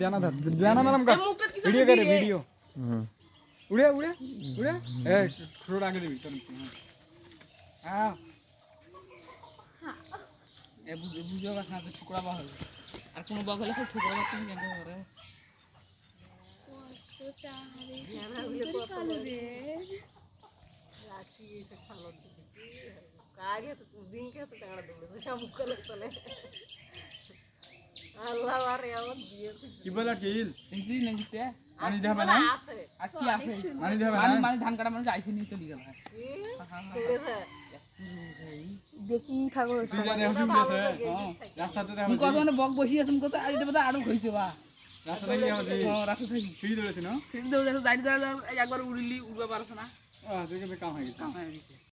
जाना था जाना मैडम का वीडियो करे वीडियो उड़े उड़े उड़े ए थोड़ा आगे देवी हाँ। तुम हां ए बुझे बुझे का साथ ठुकरा बहल আর কোন বগলে খুব ঠুকরা না তুমি কেন করে কাগে তো দিন কে তো টাঙড়া দৌড়ে সব মুখ কলে চলে আল্লাহ মানে বক বসি আছে কত এটা আরো হইছে বা রাস্তা থেকে আমাদের হ্যাঁ, হ্যাঁ, রাস্তা থেকে সিঁড়ি দৌড়েছে না উড়িলি উড়বে পারছ না দেখে কাম হয়ে গেছে